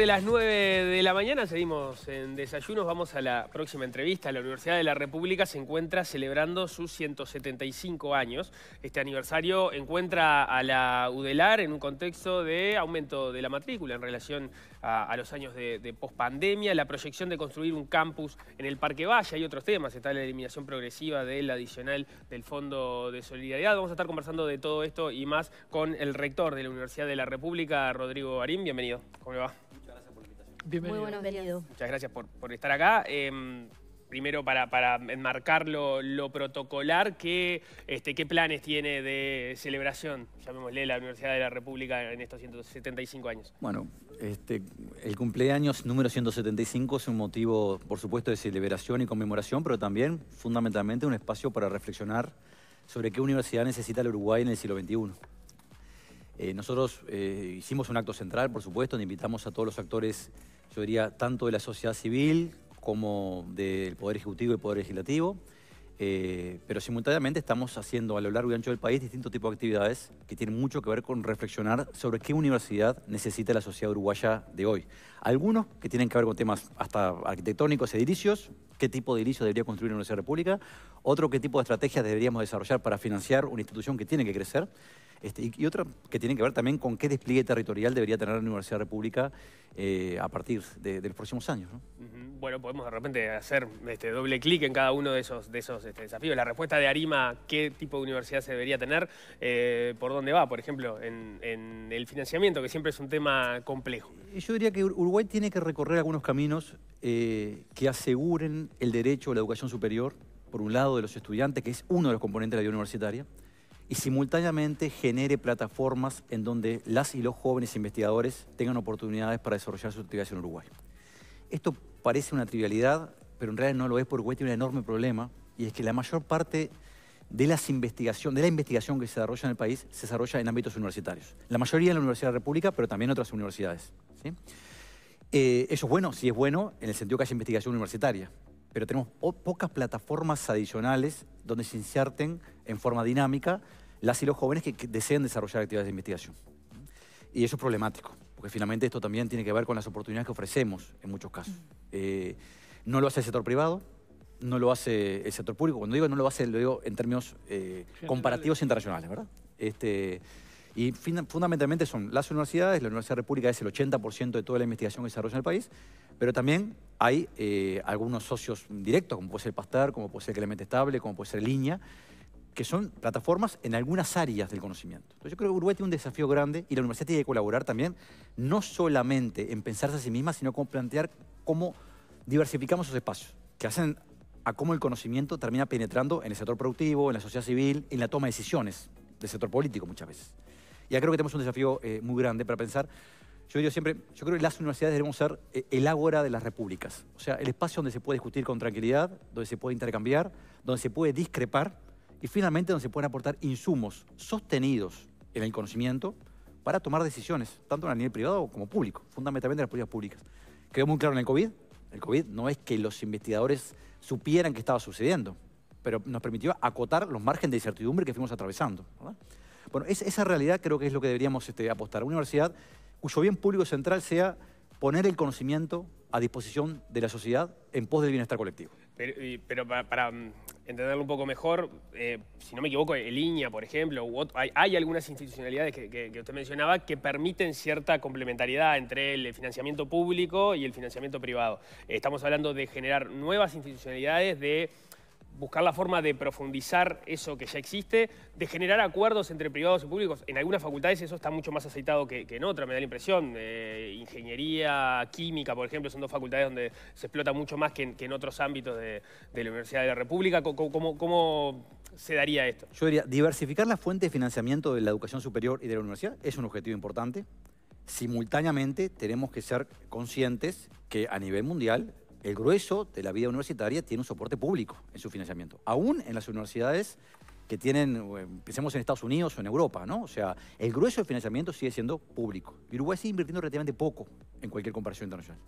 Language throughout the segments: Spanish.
de las 9 de la mañana, seguimos en desayunos, vamos a la próxima entrevista. La Universidad de la República se encuentra celebrando sus 175 años. Este aniversario encuentra a la UDELAR en un contexto de aumento de la matrícula en relación a, los años de, pospandemia, la proyección de construir un campus en el Parque Valle y otros temas. Está la eliminación progresiva del adicional del Fondo de Solidaridad. Vamos a estar conversando de todo esto y más con el rector de la Universidad de la República, Rodrigo Arín. Bienvenido. ¿Cómo le va? Muy buenos Muchas gracias por, estar acá. Em, primero, para, para enmarcar lo, protocolar, ¿qué, este, ¿qué planes tiene de celebración, llamémosle, la Universidad de la República en estos 175 años? Bueno, este, el cumpleaños número 175 es un motivo, por supuesto, de celebración y conmemoración, pero también, fundamentalmente, un espacio para reflexionar sobre qué universidad necesita el Uruguay en el siglo XXI. Eh, nosotros eh, hicimos un acto central, por supuesto, donde invitamos a todos los actores, yo diría, tanto de la sociedad civil como del Poder Ejecutivo y Poder Legislativo, eh, pero simultáneamente estamos haciendo a lo largo y ancho del país distintos tipos de actividades que tienen mucho que ver con reflexionar sobre qué universidad necesita la sociedad uruguaya de hoy. Algunos que tienen que ver con temas hasta arquitectónicos, edificios, qué tipo de edificio debería construir una universidad república, otro qué tipo de estrategias deberíamos desarrollar para financiar una institución que tiene que crecer. Este, y, otra que tiene que ver también con qué despliegue territorial debería tener la Universidad República eh, a partir de, los próximos años. Bueno, podemos de repente hacer este, doble clic en cada uno de esos, este, desafíos. La respuesta de Arima, qué tipo de universidad se debería tener, eh, por dónde va, por ejemplo, en, el financiamiento, que siempre es un tema complejo. Yo diría que Uruguay tiene que recorrer algunos caminos eh, que aseguren el derecho a la educación superior, por un lado de los estudiantes, que es uno de los componentes de la vida universitaria, y simultáneamente genere plataformas en donde las y los jóvenes investigadores tengan oportunidades para desarrollar su investigación en Uruguay. Esto parece una trivialidad, pero en realidad no lo es porque Uruguay tiene un enorme problema y es que la mayor parte de, las investigación, de la investigación que se desarrolla en el país se desarrolla en ámbitos universitarios. La mayoría en la Universidad de la República, pero también en otras universidades. ¿sí? Eh, eso es bueno, sí es bueno, en el sentido que haya investigación universitaria pero tenemos pocas plataformas adicionales donde se inserten en forma dinámica las y los jóvenes que, deseen desarrollar actividades de investigación. Y eso es problemático, porque finalmente esto también tiene que ver con las oportunidades que ofrecemos en muchos casos. Eh, no lo hace el sector privado, no lo hace el sector público. Cuando digo no lo hace, lo digo en términos eh, comparativos internacionales, ¿verdad? Este, y fundamentalmente son las universidades, la Universidad República es el 80% de toda la investigación que se desarrolla en el país, pero también hay eh, algunos socios directos, como puede ser Pastar, como puede ser Clemente Estable, como puede ser Línea, que son plataformas en algunas áreas del conocimiento. Entonces yo creo que Uruguay tiene un desafío grande y la universidad tiene que colaborar también, no solamente en pensarse a sí misma, sino con plantear cómo diversificamos esos espacios, que hacen a cómo el conocimiento termina penetrando en el sector productivo, en la sociedad civil, en la toma de decisiones del sector político muchas veces. Ya creo que tenemos un desafío eh, muy grande para pensar yo digo siempre, yo creo que las universidades debemos ser eh, el ágora de las repúblicas. O sea, el espacio donde se puede discutir con tranquilidad, donde se puede intercambiar, donde se puede discrepar y finalmente donde se pueden aportar insumos sostenidos en el conocimiento para tomar decisiones, tanto a nivel privado como público, fundamentalmente en las políticas públicas. Quedó muy claro en el COVID. El COVID no es que los investigadores supieran que estaba sucediendo, pero nos permitió acotar los márgenes de incertidumbre que fuimos atravesando. Bueno, es, esa realidad creo que es lo que deberíamos este, apostar. Universidad cuyo bien público central sea poner el conocimiento a disposición de la sociedad en pos del bienestar colectivo. Pero, para, mm, entenderlo un poco mejor, eh, si no me equivoco, el e por ejemplo, hay, algunas institucionalidades que, usted mencionaba que permiten cierta complementariedad entre el financiamiento público y el financiamiento privado. Estamos hablando de generar nuevas institucionalidades, de buscar la forma de profundizar eso que ya existe, de generar acuerdos entre privados y públicos. En algunas facultades eso está mucho más aceitado que, en otras, me da la impresión. Eh, ingeniería, química, por ejemplo, son dos facultades donde se explota mucho más que en, otros ámbitos de, la Universidad de la República. ¿Cómo, cómo se daría esto? Yo diría, diversificar la fuente de financiamiento de la educación superior y de la universidad es un objetivo importante. Simultáneamente tenemos que ser conscientes que a nivel mundial el grueso de la vida universitaria tiene un soporte público en su financiamiento, aún en las universidades que tienen, em, pensemos en Estados Unidos o en Europa, ¿no? O sea, el grueso del financiamiento sigue siendo público. Uruguay sigue invirtiendo relativamente poco en cualquier comparación internacional.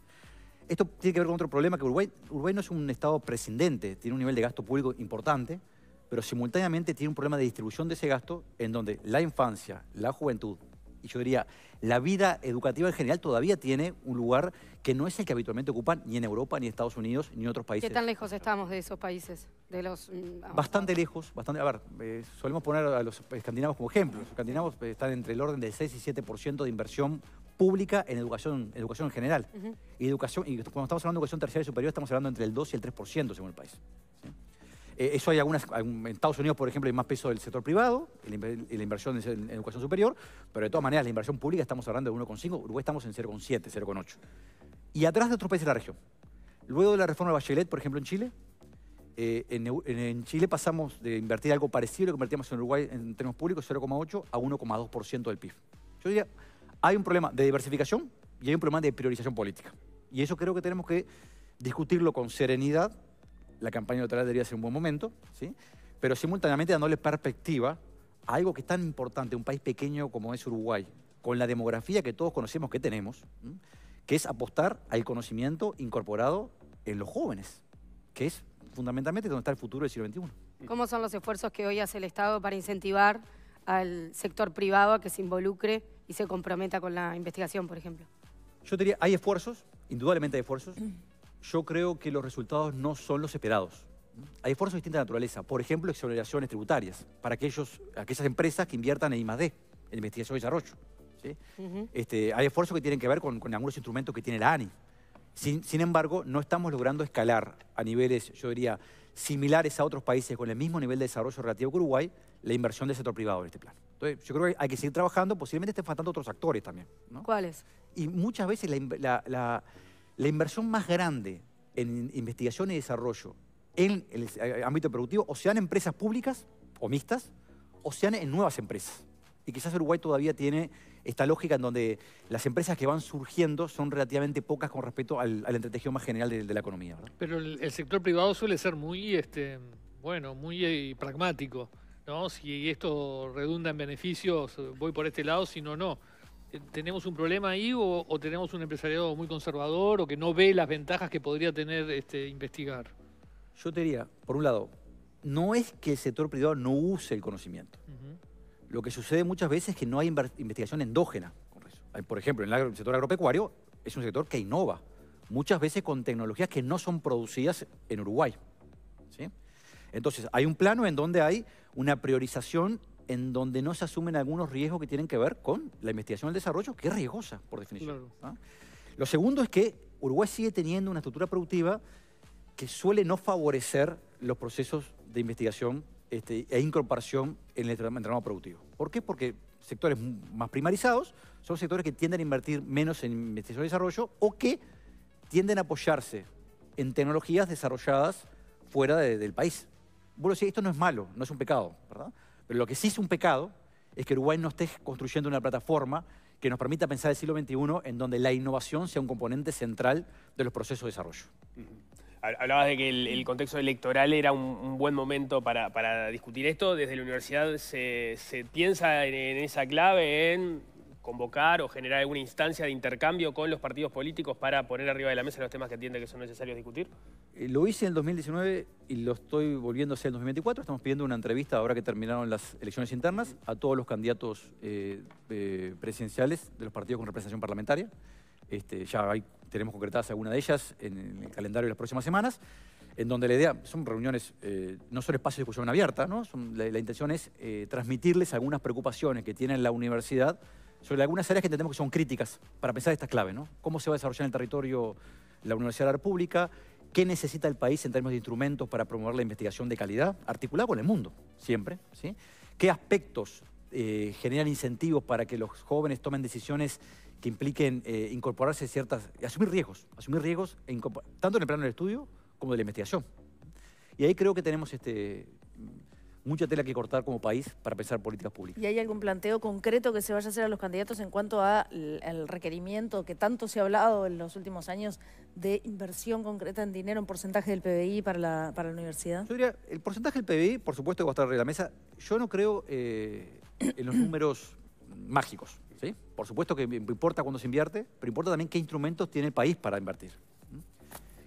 Esto tiene que ver con otro problema, que Uruguay, Uruguay no es un Estado prescindente, tiene un nivel de gasto público importante, pero simultáneamente tiene un problema de distribución de ese gasto en donde la infancia, la juventud, y yo diría, la vida educativa en general todavía tiene un lugar que no es el que habitualmente ocupan ni en Europa, ni en Estados Unidos, ni en otros países. ¿Qué tan lejos estamos de esos países? De los, mm, bastante lejos, bastante. A ver, eh, solemos poner a los escandinavos como ejemplo. Los escandinavos eh, están entre el orden del 6 y 7% de inversión pública en educación, educación en general. y educación, y cuando estamos hablando de educación terciaria y superior, estamos hablando entre el 2 y el 3%, según el país. Eh, eso hay algunas, en Estados Unidos, por ejemplo, hay más peso del sector privado, la inversión en educación superior, pero de todas maneras la inversión pública estamos hablando de 1,5, Uruguay estamos en 0,7, 0,8. Y atrás de otros países de la región. Luego de la reforma de Bachelet, por ejemplo, en Chile, eh, en, en, Chile pasamos de invertir algo parecido a lo que invertíamos en Uruguay en términos públicos, 0,8 a 1,2% del PIB. Yo diría, hay un problema de diversificación y hay un problema de priorización política. Y eso creo que tenemos que discutirlo con serenidad la campaña electoral debería ser un buen momento, ¿sí? pero simultáneamente dándole perspectiva a algo que es tan importante, un país pequeño como es Uruguay, con la demografía que todos conocemos que tenemos, que es apostar al conocimiento incorporado en los jóvenes, que es fundamentalmente donde está el futuro del siglo XXI. ¿Cómo son los esfuerzos que hoy hace el Estado para incentivar al sector privado a que se involucre y se comprometa con la investigación, por ejemplo? Yo diría, hay esfuerzos, indudablemente hay esfuerzos yo creo que los resultados no son los esperados. Hay esfuerzos de distinta naturaleza, por ejemplo, exoneraciones tributarias para aquellos, aquellas empresas que inviertan en I+.D., en investigación y desarrollo. Este, hay esfuerzos que tienen que ver con, algunos instrumentos que tiene la ANI. Sin, embargo, no estamos logrando escalar a niveles, yo diría, similares a otros países con el mismo nivel de desarrollo relativo que Uruguay, la inversión del sector privado en este plan. Entonces, yo creo que hay que seguir trabajando, posiblemente estén faltando otros actores también. ¿Cuáles? Y muchas veces la la inversión más grande en investigación y desarrollo en el ámbito productivo, o sean empresas públicas o mixtas, o sean en nuevas empresas. Y quizás Uruguay todavía tiene esta lógica en donde las empresas que van surgiendo son relativamente pocas con respecto al, al más general de, la economía. Pero el, sector privado suele ser muy, este, bueno, muy eh, pragmático. ¿no? Si esto redunda en beneficios, voy por este lado, si no, no. ¿Tenemos un problema ahí o, tenemos un empresariado muy conservador o que no ve las ventajas que podría tener este, investigar? Yo te diría, por un lado, no es que el sector privado no use el conocimiento. Lo que sucede muchas veces es que no hay investigación endógena. Por ejemplo, en el sector agropecuario es un sector que innova, muchas veces con tecnologías que no son producidas en Uruguay. Entonces, hay un plano en donde hay una priorización en donde no se asumen algunos riesgos que tienen que ver con la investigación y el desarrollo, que es riesgosa, por definición. ¿ah? Lo segundo es que Uruguay sigue teniendo una estructura productiva que suele no favorecer los procesos de investigación este, e incorporación en el entramado productivo. ¿Por qué? Porque sectores más primarizados son sectores que tienden a invertir menos en investigación y desarrollo o que tienden a apoyarse en tecnologías desarrolladas fuera del país. Bueno, decís, esto no es malo, no es un pecado, ¿verdad? Pero lo que sí es un pecado es que Uruguay no esté construyendo una plataforma que nos permita pensar el siglo XXI en donde la innovación sea un componente central de los procesos de desarrollo. Hablabas de que el, contexto electoral era un, buen momento para, discutir esto. Desde la universidad se, piensa en esa clave, en convocar o generar alguna instancia de intercambio con los partidos políticos para poner arriba de la mesa los temas que entiende que son necesarios discutir? Eh, lo hice en 2019 y lo estoy volviendo a hacer en 2024. Estamos pidiendo una entrevista ahora que terminaron las elecciones internas a todos los candidatos eh, presidenciales de los partidos con representación parlamentaria. Este, ya tenemos concretadas algunas de ellas en el calendario de las próximas semanas en donde la idea, son reuniones, eh, no son espacios de discusión abierta, la, intención es transmitirles algunas preocupaciones que tiene la universidad sobre algunas áreas que entendemos que son críticas para pensar estas claves, ¿no? Cómo se va a desarrollar en el territorio la Universidad de la República, qué necesita el país en términos de instrumentos para promover la investigación de calidad, Articulado con el mundo, siempre, ¿sí? ¿Qué aspectos eh, generan incentivos para que los jóvenes tomen decisiones que impliquen eh, incorporarse ciertas, asumir riesgos, asumir riesgos, tanto en el plano del estudio como de la investigación? Y ahí creo que tenemos este, mucha tela que cortar como país para pensar políticas públicas. ¿Y hay algún planteo concreto que se vaya a hacer a los candidatos en cuanto al requerimiento que tanto se ha hablado en los últimos años de inversión concreta en dinero, en porcentaje del PBI para la, universidad? Yo diría, el porcentaje del PBI, por supuesto, que va a estar arriba de la mesa. Yo no creo eh, en los números mágicos. ¿sí? Por supuesto que importa cuándo se invierte, pero importa también qué instrumentos tiene el país para invertir.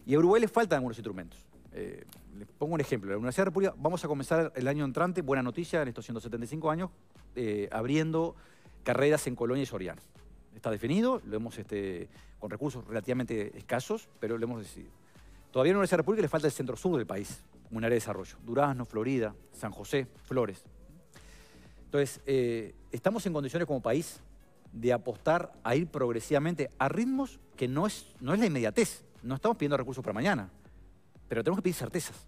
Y a Uruguay le faltan algunos instrumentos. Eh, pongo un ejemplo. La Universidad de República, vamos a comenzar el año entrante, buena noticia, en estos 175 años, eh, abriendo carreras en Colonia y Soriano. Está definido, lo hemos este, con recursos relativamente escasos, pero lo hemos decidido. Todavía en la Universidad de República le falta el centro sur del país, un área de desarrollo. Durazno, Florida, San José, Flores. Entonces, eh, estamos en condiciones como país de apostar a ir progresivamente a ritmos que no no es la inmediatez. No estamos pidiendo recursos para mañana. Pero tenemos que pedir certezas,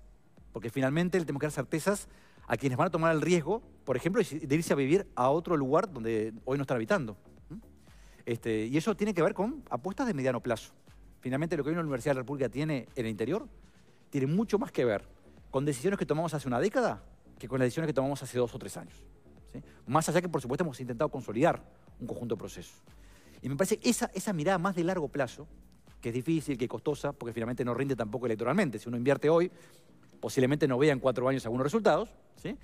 porque finalmente le tenemos que dar certezas a quienes van a tomar el riesgo, por ejemplo, de irse a vivir a otro lugar donde hoy no están habitando. Este, y eso tiene que ver con apuestas de mediano plazo. Finalmente, lo que hoy una Universidad de la República tiene en el interior tiene mucho más que ver con decisiones que tomamos hace una década que con las decisiones que tomamos hace dos o tres años. Más allá que, por supuesto, hemos intentado consolidar un conjunto de procesos. Y me parece que esa, esa mirada más de largo plazo que es difícil, que es costosa, porque finalmente no rinde tampoco electoralmente. Si uno invierte hoy, posiblemente no vea en cuatro años algunos resultados. ¿sí?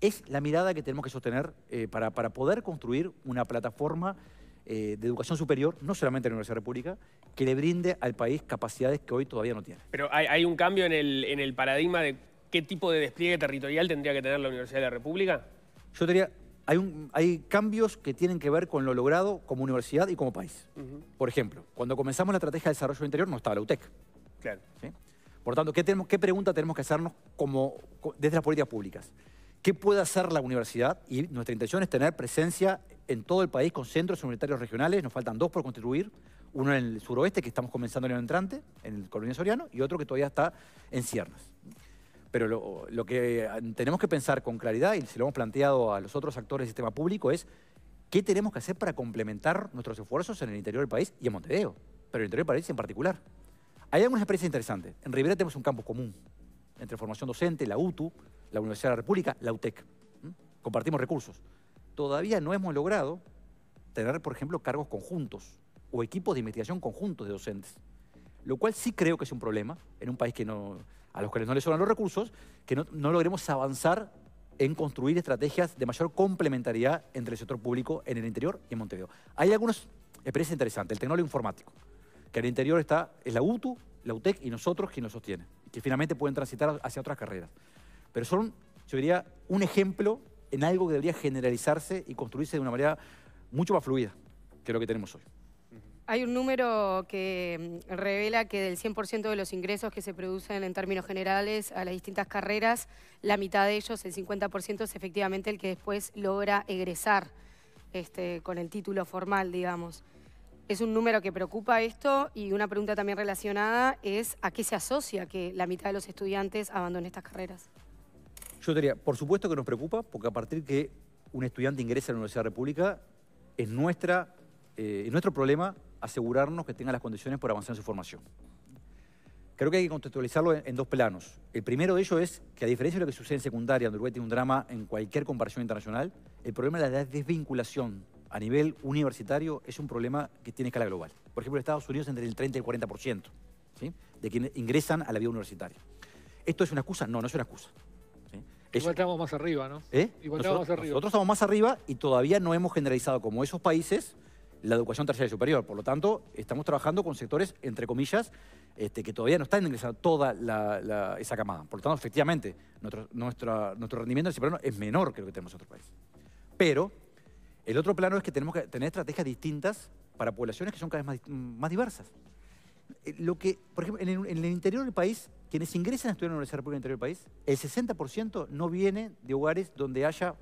Es la mirada que tenemos que sostener eh, para, para, poder construir una plataforma eh, de educación superior, no solamente en la Universidad de la República, que le brinde al país capacidades que hoy todavía no tiene. Pero hay, un cambio en el, en el paradigma de qué tipo de despliegue territorial tendría que tener la Universidad de la República. Yo hay, un, hay, cambios que tienen que ver con lo logrado como universidad y como país. Por ejemplo, cuando comenzamos la estrategia de desarrollo interior no estaba la UTEC. Por tanto, ¿qué, tenemos, ¿qué pregunta tenemos que hacernos como, desde las políticas públicas? ¿Qué puede hacer la universidad? Y nuestra intención es tener presencia en todo el país con centros universitarios regionales. Nos faltan dos por contribuir, Uno en el suroeste, que estamos comenzando en el entrante, en el Colonia Soriano, y otro que todavía está en ciernes pero lo, que eh, tenemos que pensar con claridad, y se lo hemos planteado a los otros actores del sistema público, es qué tenemos que hacer para complementar nuestros esfuerzos en el interior del país y en Montevideo, pero en el interior del país en particular. Hay algunas experiencias interesantes. En Rivera tenemos un campo común entre formación docente, la UTU, la Universidad de la República, la UTEC. Compartimos recursos. Todavía no hemos logrado tener, por ejemplo, cargos conjuntos o equipos de investigación conjuntos de docentes, lo cual sí creo que es un problema en un país que no, a los cuales no les sobran los recursos, que no, logremos avanzar en construir estrategias de mayor complementariedad entre el sector público en el interior y en Montevideo. Hay algunas experiencias interesantes, el tecnológico informático, que en el interior está, es la UTU, la UTEC y nosotros quien lo sostiene, que finalmente pueden transitar hacia otras carreras. Pero son, yo diría, un ejemplo en algo que debería generalizarse y construirse de una manera mucho más fluida que lo que tenemos hoy. Hay un número que mm, revela que del 100% de los ingresos que se producen en términos generales a las distintas carreras, la mitad de ellos, el 50%, es efectivamente el que después logra egresar este, con el título formal, digamos. Es un número que preocupa esto y una pregunta también relacionada es a qué se asocia que la mitad de los estudiantes abandonen estas carreras. Yo diría, por supuesto que nos preocupa, porque a partir que un estudiante ingresa a la Universidad República, es nuestra, eh, nuestro problema asegurarnos que tengan las condiciones para avanzar en su formación. Creo que hay que contextualizarlo en, dos planos. El primero de ellos es que a diferencia de lo que sucede en secundaria, donde Uruguay tiene un drama en cualquier comparación internacional, el problema de la desvinculación a nivel universitario es un problema que tiene escala global. Por ejemplo, en Estados Unidos entre el 30 y el 40% ¿sí? de quienes ingresan a la vida universitaria. ¿Esto es una excusa? No, no es una excusa. Igual estamos más arriba, ¿no? ¿Eh? más arriba. Nosotros estamos más arriba y todavía no hemos generalizado como esos países la educación terciaria superior. Por lo tanto, estamos trabajando con sectores, entre comillas, este, que todavía no están ingresando toda esa camada. Por lo tanto, efectivamente, nuestro, rendimiento nuestro rendimiento plano es menor que lo que tenemos en otros países. Pero el otro plano es que tenemos que tener estrategias distintas para poblaciones que son cada vez más, diversas. Eh, lo que, por ejemplo, en el, interior del país, quienes ingresan a estudiar en la Universidad República del Interior del país, el 60% no viene de hogares donde haya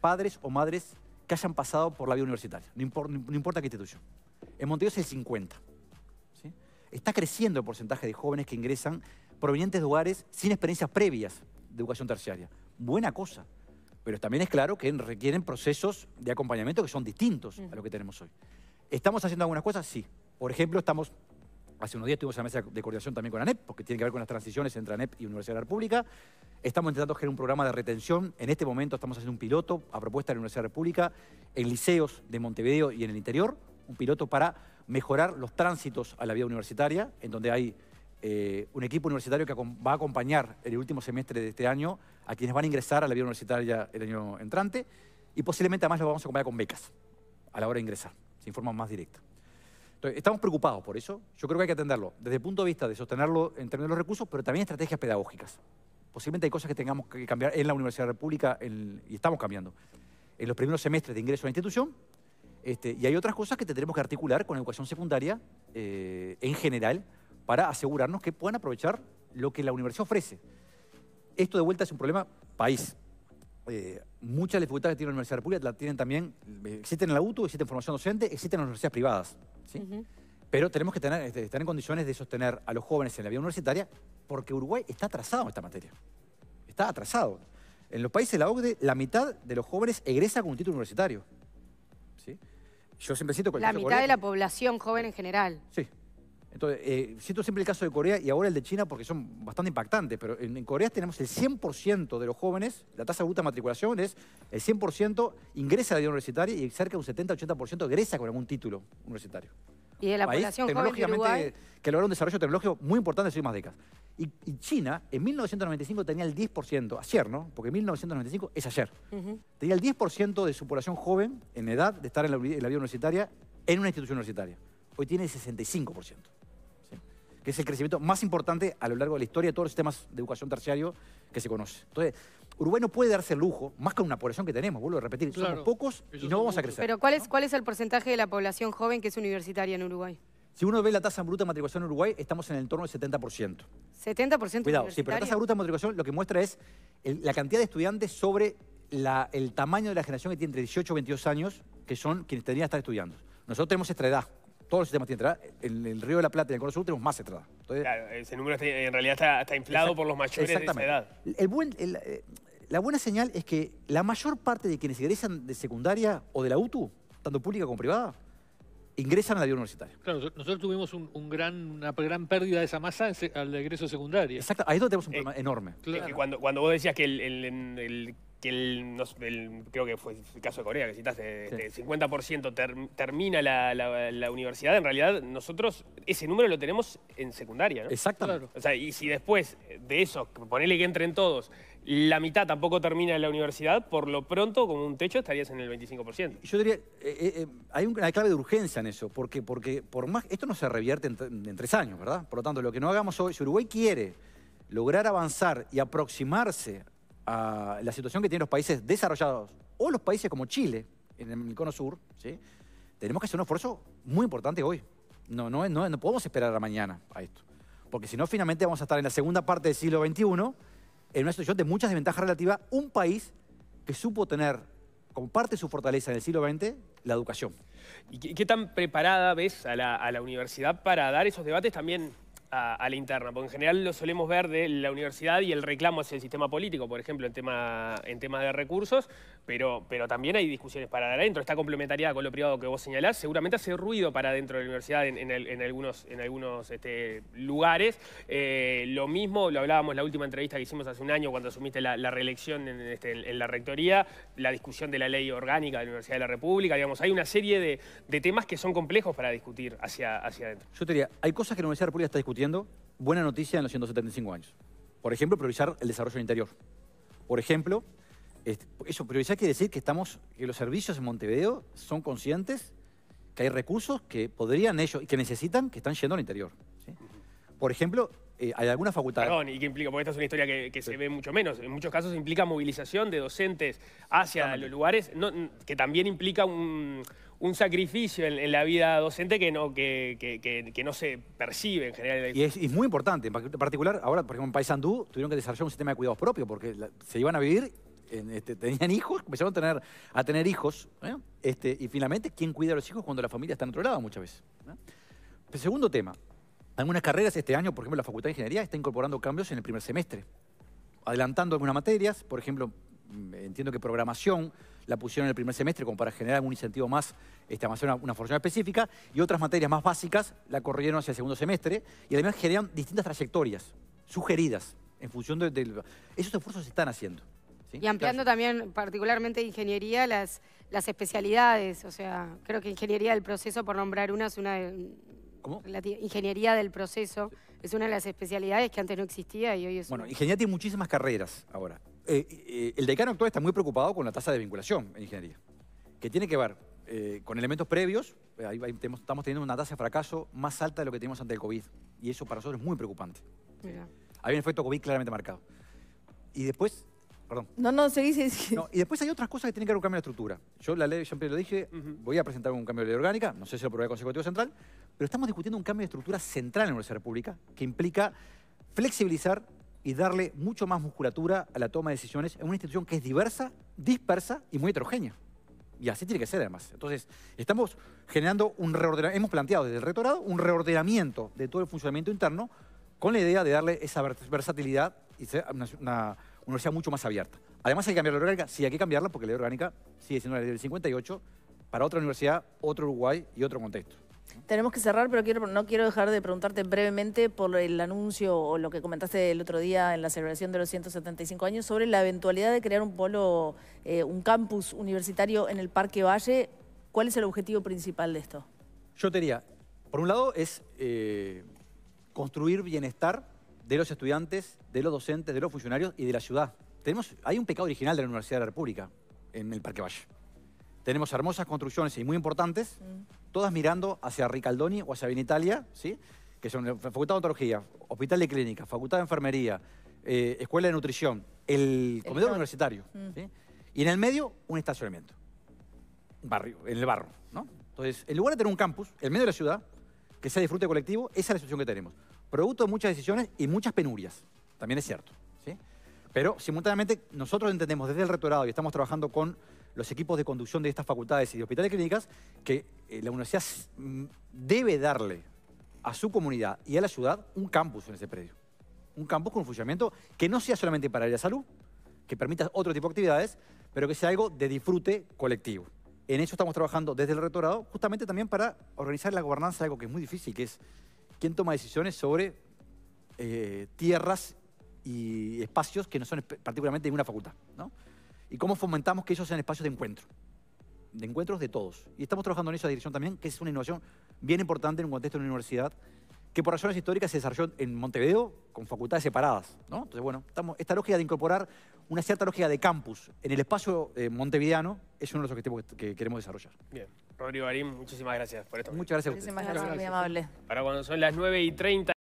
padres o madres que hayan pasado por la vida universitaria, no, importa qué institución. En Montevideo es el 50. Está creciendo el porcentaje de jóvenes que ingresan provenientes de lugares sin experiencias previas de educación terciaria. Buena cosa. Pero también es claro que requieren procesos de acompañamiento que son distintos a lo que tenemos hoy. ¿Estamos haciendo algunas cosas? Sí. Por ejemplo, estamos Hace unos días tuvimos la mesa de coordinación también con ANEP, porque tiene que ver con las transiciones entre ANEP y Universidad de la República. Estamos intentando generar un programa de retención. En este momento estamos haciendo un piloto a propuesta de la Universidad de República en liceos de Montevideo y en el interior, un piloto para mejorar los tránsitos a la vida universitaria, en donde hay eh, un equipo universitario que va a acompañar en el último semestre de este año a quienes van a ingresar a la vida universitaria el año entrante y posiblemente además los vamos a acompañar con becas a la hora de ingresar, se informa más directo estamos preocupados por eso. Yo creo que hay que atenderlo desde el punto de vista de sostenerlo en términos de los recursos, pero también estrategias pedagógicas. Posiblemente hay cosas que tengamos que cambiar en la Universidad de la República y estamos cambiando. En los primeros semestres de ingreso a la institución, este, y hay otras cosas que tendremos que articular con la educación secundaria eh, en general para asegurarnos que puedan aprovechar lo que la universidad ofrece. Esto de vuelta es un problema país. Eh, muchas de las dificultades que tiene la universidad pública la tienen también, eh, existen en la UTU, existen en formación docente, existen en las universidades privadas. Pero tenemos que tener, este, estar en condiciones de sostener a los jóvenes en la vida universitaria porque Uruguay está atrasado en esta materia. Está atrasado. En los países de la OCDE, la mitad de los jóvenes egresa con un título universitario. ¿sí? Yo siempre siento... La mitad de la población joven en general. Sí, entonces, eh, siento siempre el caso de Corea y ahora el de China porque son bastante impactantes, pero en, Corea tenemos el 100% de los jóvenes, la tasa de de matriculación es el 100% ingresa a la vida universitaria y cerca de un 70-80% egresa con algún título universitario. Y de la población joven que lograron un desarrollo tecnológico muy importante en las últimas décadas. Y, China en 1995 tenía el 10%, ayer, ¿no? Porque 1995 es ayer. Tenía el 10% de su población joven en edad de estar en la, en la vida universitaria en una institución universitaria. Hoy tiene el 65% que es el crecimiento más importante a lo largo de la historia de todos los sistemas de educación terciario que se conoce. Entonces, Uruguay no puede darse el lujo, más con una población que tenemos, vuelvo a repetir, somos pocos y no vamos a crecer. Pero ¿cuál es, ¿cuál es el porcentaje de la población joven que es universitaria en Uruguay? Si uno ve la tasa bruta de matriculación en Uruguay, estamos en el entorno del 70%. ¿70% Cuidado, sí, pero la tasa bruta de matriculación lo que muestra es la cantidad de estudiantes sobre el tamaño de la generación que tiene entre 18 y 22 años, que son quienes tendrían que estar estudiando. Nosotros tenemos esta edad, todos los sistemas tienen entrada. En el Río de la Plata y en el Cono Sur tenemos más entrada. claro, ese número en realidad está, inflado por los mayores de esa edad. Eh, la buena señal es que la mayor parte de quienes ingresan de secundaria o de la UTU, tanto pública como privada, ingresan a la vida universitaria. Claro, nosotros tuvimos una gran pérdida de esa masa al egreso secundaria. Exacto, ahí es donde tenemos un eh, problema enorme. cuando, cuando vos decías que el que el, creo que fue el caso de Corea que citaste, el este, 50% termina la, universidad, en realidad nosotros ese número lo tenemos en secundaria, ¿no? Exactamente. y si después de eso, ponele que entren todos, la mitad tampoco termina la universidad, por lo pronto, con un techo, estarías en el 25%. Yo diría, eh, eh, eh, hay una clave de urgencia en eso, porque, porque por más, esto no se revierte en, en tres años, ¿verdad? Por lo tanto, lo que no hagamos hoy, si Uruguay quiere lograr avanzar y aproximarse a la situación que tienen los países desarrollados o los países como Chile en el cono sur, ¿sí? tenemos que hacer un esfuerzo muy importante hoy. No, no, no, podemos esperar a mañana a esto. Porque si no, finalmente vamos a estar en la segunda parte del siglo XXI en una situación de muchas desventajas relativas. Un país que supo tener como parte de su fortaleza en el siglo XX la educación. ¿Y qué, tan preparada ves a la, a la universidad para dar esos debates también a, la interna? Porque en general lo solemos ver de la universidad y el reclamo hacia el sistema político, por ejemplo, en tema, en tema de recursos, pero, también hay discusiones para adentro. Está complementaria con lo privado que vos señalás. Seguramente hace ruido para adentro de la universidad en, algunos, en algunos este, lugares. Eh, lo mismo, lo hablábamos en la última entrevista que hicimos hace un año cuando asumiste la, reelección este, en, la rectoría, la discusión de la ley orgánica de la Universidad de la República. Digamos, hay una serie de, temas que son complejos para discutir hacia, hacia adentro. Yo te diría, hay cosas que la Universidad de la República está discutiendo. Buena noticia en los 175 años. Por ejemplo, priorizar el desarrollo del interior. Por ejemplo, eso, priorizar quiere decir que estamos, que los servicios en Montevideo son conscientes que hay recursos que podrían ellos, que necesitan, que están yendo al interior. Por ejemplo, eh, hay algunas facultades... Perdón, ¿y qué implica? Porque esta es una historia que, se ve mucho menos. En muchos casos implica movilización de docentes hacia los lugares, que también implica un, sacrificio en, la vida docente que no, que, no se percibe en general. Y es, muy importante. En particular, ahora, por ejemplo, en Paysandú tuvieron que desarrollar un sistema de cuidados propio porque se iban a vivir este, tenían hijos, empezaron a tener, a tener hijos. ¿eh? Este, y finalmente, ¿quién cuida a los hijos cuando la familia está en otro lado muchas veces? segundo tema. Algunas carreras este año, por ejemplo, la Facultad de Ingeniería está incorporando cambios en el primer semestre. Adelantando algunas materias, por ejemplo, mm, entiendo que programación la pusieron en el primer semestre como para generar un incentivo más este, una, formación específica y otras materias más básicas la corrieron hacia el segundo semestre y además generan distintas trayectorias sugeridas en función de... Esos esfuerzos se están haciendo. Y ampliando también, particularmente ingeniería, las, las especialidades. O sea, creo que ingeniería del proceso, por nombrar una, es una ¿Cómo? ingeniería del proceso es una de las especialidades que antes no existía y hoy es... Bueno, ingeniería tiene muchísimas carreras ahora. Eh, eh, el decano actual está muy preocupado con la tasa de vinculación en ingeniería, que tiene que ver eh, con elementos previos. estamos teniendo una tasa de fracaso más alta de lo que teníamos antes del COVID. Y eso para nosotros es muy preocupante. Mira. Hay un efecto COVID claramente marcado. Y después, no, no, se dice y después hay otras cosas que tienen que ver con cambio de estructura. Yo la ley, siempre lo dije, voy a presentar un cambio de ley orgánica, no sé si lo probará el Consejo Central, pero estamos discutiendo un cambio de estructura central en la República que implica flexibilizar y darle mucho más musculatura a la toma de decisiones en una institución que es diversa, dispersa y muy heterogénea. Y así tiene que ser, además. Entonces, estamos generando un reordenamiento, hemos planteado desde el rectorado un reordenamiento de todo el funcionamiento interno con la idea de darle esa versatilidad y una una universidad mucho más abierta. Además hay que cambiar la ley orgánica, sí hay que cambiarla porque la ley orgánica sigue siendo la ley del 58 para otra universidad, otro Uruguay y otro contexto. Tenemos que cerrar, pero no quiero dejar de preguntarte brevemente por el anuncio o lo que comentaste el otro día en la celebración de los 175 años sobre la eventualidad de crear un polo, eh, un campus universitario en el Parque Valle. ¿Cuál es el objetivo principal de esto? Yo te diría, por un lado es eh, construir bienestar de los estudiantes, de los docentes, de los funcionarios y de la ciudad. Tenemos, hay un pecado original de la Universidad de la República en el Parque Valle. Tenemos hermosas construcciones y muy importantes, mm. todas mirando hacia Ricaldoni o hacia Vinitalia, ¿sí? que son Facultad de Odontología, Hospital de Clínica, Facultad de Enfermería, eh, Escuela de Nutrición, el comedor universitario. Mm. Y en el medio, un estacionamiento. Barrio, en el barro. ¿no? Entonces, en lugar de tener un campus, en medio de la ciudad, que sea disfrute colectivo, esa es la situación que tenemos producto de muchas decisiones y muchas penurias, también es cierto. ¿sí? Pero simultáneamente nosotros entendemos desde el rectorado y estamos trabajando con los equipos de conducción de estas facultades y de hospitales clínicas que eh, la universidad mm, debe darle a su comunidad y a la ciudad un campus en ese predio. Un campus con un funcionamiento que no sea solamente para la salud, que permita otro tipo de actividades, pero que sea algo de disfrute colectivo. En eso estamos trabajando desde el rectorado, justamente también para organizar la gobernanza, algo que es muy difícil, que es ¿Quién toma decisiones sobre eh, tierras y espacios que no son particularmente de una facultad? ¿no? ¿Y cómo fomentamos que ellos sean espacios de encuentro? De encuentros de todos. Y estamos trabajando en esa dirección también, que es una innovación bien importante en un contexto de una universidad que por razones históricas se desarrolló en Montevideo con facultades separadas. ¿no? Entonces, bueno, estamos, esta lógica de incorporar una cierta lógica de campus en el espacio eh, montevideano es uno de los objetivos que queremos desarrollar. Bien. Rodrigo Barín, muchísimas gracias por esto. Muchas gracias a ustedes. Muchísimas gracias, muy amable. Para cuando son las 9 y 30.